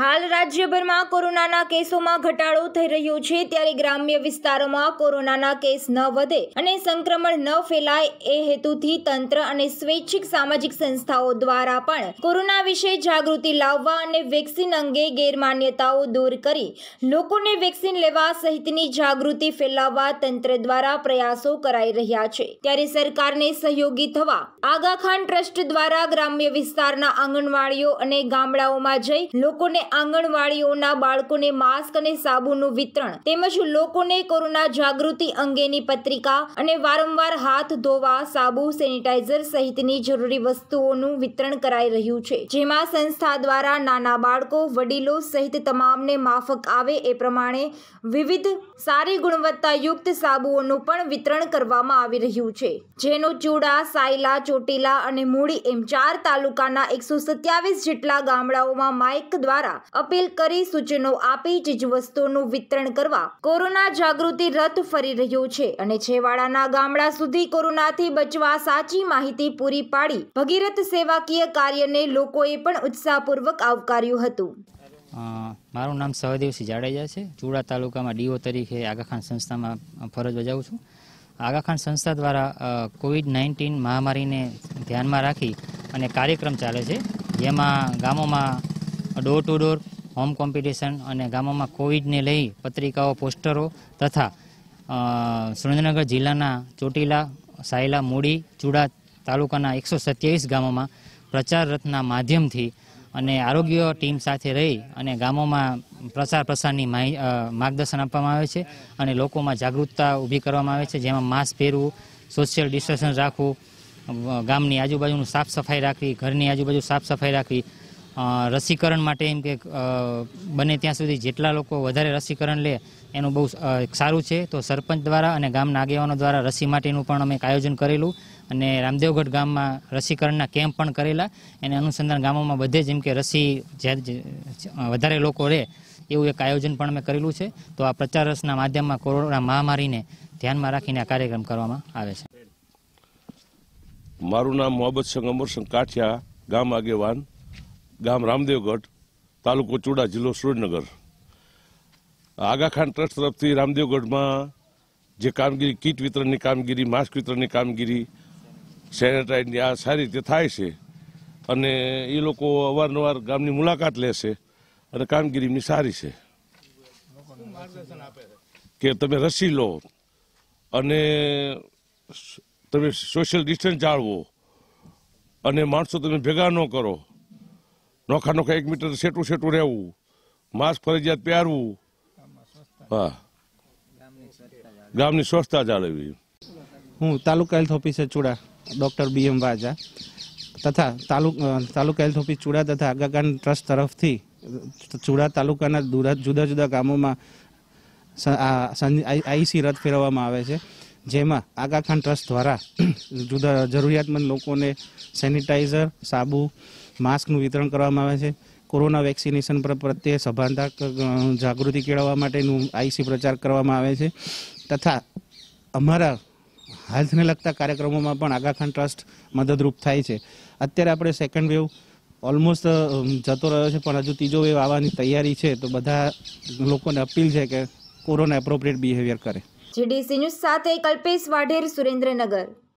હાલ રાજ્યભરમાં કોરોનાના કેસોમાં ઘટાડો થઈ રહ્યો છે ત્યારે ગ્રામ્ય વિસ્તારોમાં કોરોનાના કેસ ન વધે અને સંક્રમણ ન ફેલાય એ હેતુથી તંત્ર અને સ્વૈચ્છિક સામાજિક સંસ્થાઓ દ્વારા પણ કોરોના વિશે જાગૃતિ લાવવા અને વેક્સિન અંગે ગેરમાન્યતાઓ દૂર કરી લોકોને વેક્સિન લેવા સહિતની જાગૃતિ ફેલાવવા તંત્ર દ્વારા પ્રયાસો કરાઈ રહ્યા છે ત્યારે સરકારને સહયોગી થવા આગાખાન ટ્રસ્ટ દ્વારા ગ્રામ્ય વિસ્તારના આંગણવાડીઓ અને ગામડાઓમાં જઈ લોકોને આંગણવાડીઓના બાળકોને માસ્ક અને સાબુનું વિતરણ તેમજ લોકોને કોરોના જાગૃતિ અંગેની પત્રિકા અને વારંવાર હાથ ધોવા સાબુ સેનિટાઈઝર સહિતની જરૂરી વસ્તુઓનું વિતરણ કરાઈ રહ્યું છે જેમાં સંસ્થા દ્વારા નાના બાળકો વડીલો સહિત તમામને માફક આવે એ પ્રમાણે વિવિધ સારી ગુણવત્તાયુક્ત સાબુઓનું પણ વિતરણ કરવામાં આવી રહ્યું છે જેનો ચૂડા સાયલા ચોટીલા અને મૂળી એમ ચાર તાલુકાના એકસો સત્યાવીસ જેટલા ગામડાઓમાં માઇક દ્વારા અપીલ કરી સૂચનો આપી ચીજ વસ્તુઓનું વિતરણ કરવા કોરોના જાગૃતિ રથ ફરી રહ્યો છે અને છેવાડાના ગામડા સુધી કોરોનાથી બચવા સાચી માહિતી પૂરી પાડી ભગીરથ સેવાકીય કાર્યને લોકોએ પણ ઉત્સાહપૂર્વક આવકાર્યું હતું મારું નામ સહદેવસિંહ જાડેજા છે ચુડા તાલુકામાં ડીઓ તરીકે આગાખાન સંસ્થામાં ફરજ બજાવું છું આગાખાન સંસ્થા દ્વારા કોવિડ નાઇન્ટીન મહામારીને ધ્યાનમાં રાખી અને કાર્યક્રમ ચાલે છે જેમાં ગામોમાં door to door home competition અને ગામોમાં કોવિડને લઈ પત્રિકાઓ પોસ્ટરો તથા સુરેન્દ્રનગર જિલ્લાના ચોટીલા સાયલા મૂડી ચુડા તાલુકાના એકસો સત્યાવીસ ગામોમાં પ્રચાર રથના માધ્યમથી અને આરોગ્ય ટીમ સાથે રહી અને ગામોમાં પ્રચાર પ્રસારની માર્ગદર્શન આપવામાં આવે છે અને લોકોમાં જાગૃતતા ઊભી કરવામાં આવે છે જેમાં માસ્ક પહેરવું સોશિયલ ડિસ્ટન્સ રાખવું ગામની આજુબાજુનું સાફ સફાઈ રાખવી ઘરની આજુબાજુ સાફ સફાઈ રાખવી રસીકરણ માટે એમ કે બને ત્યાં સુધી જેટલા લોકો વધારે રસીકરણ લે એનું બહુ સારું છે તો સરપંચ દ્વારા અને ગામના આગેવાનો દ્વારા રસી માટેનું પણ અમે આયોજન કરેલું અને રામદેવગઢ ગામમાં રસીકરણના કેમ્પ પણ કરેલા એને અનુસંધાન ગામોમાં બધે જેમ કે રસી વધારે લોકો રહે એવું એક આયોજન પણ અમે કરેલું છે તો આ પ્રચાર રસના માધ્યમમાં કોરોના મહામારીને ધ્યાનમાં રાખીને આ કાર્યક્રમ કરવામાં આવે છે મારું નામ મોહબ્બત સંગ અમરસંગ કાઠિયા ગામ આગેવાન ગામ રામદેવગઢ તાલુકો ચૂડા જિલ્લો સુરેન્દ્રનગર આગાખાન ટ્રસ્ટ તરફથી રામદેવગઢમાં જે કામગીરી કીટ વિતરણની કામગીરી માસ્ક વિતરણની કામગીરી સેનેટાઈઝની આ સારી રીતે થાય છે અને એ લોકો અવારનવાર ગામની મુલાકાત લેશે અને કામગીરી એમની સારી છે કે તમે રસી લો અને તમે સોશિયલ ડિસ્ટન્સ જાળવો અને માણસો તમે ભેગા ન કરો નોખા નોખા એક મીટર સેટું સેટું રહેવું માસ્ક ફરજિયાત પહેરવું હા ગામની સ્વચ્છતા જાળવવી હું taluka health officer Chuda doctor B M Vaja તથા તાલુક તાલુકા હેલ્થ ઓફિસ ચૂડા તથા આગાગાન ટ્રસ્ટ તરફથી ચૂડા તાલુકાના જુદા જુદા ગામોમાં આઈસી રથ ફેરવવામાં આવે છે જેમાં આગાખાન ટ્રસ્ટ દ્વારા જુદા જરૂરિયાતમંદ લોકોને સેનિટાઈઝર સાબુ માસ્કનું વિતરણ કરવામાં આવે છે કોરોના વેક્સિનેશન પર પ્રત્યે સભાનતા જાગૃતિ કેળવવા માટેનું આઈસી પ્રચાર કરવામાં આવે છે તથા અમારા હેલ્થને લગતા કાર્યક્રમોમાં પણ આગાખાન ટ્રસ્ટ મદદરૂપ થાય છે અત્યારે આપણે સેકન્ડ વેવ ઓલમોસ્ટ જતો રહ્યો છે પણ હજુ ત્રીજો વેવ આવવાની તૈયારી છે તો બધા લોકોને અપીલ છે કે કોરોના એપ્રોપ્રિએટ બિહેવિયર કરે જીડીસી ન્યૂઝ સાથે કલ્પેશ વાઢેર સુરેન્દ્રનગર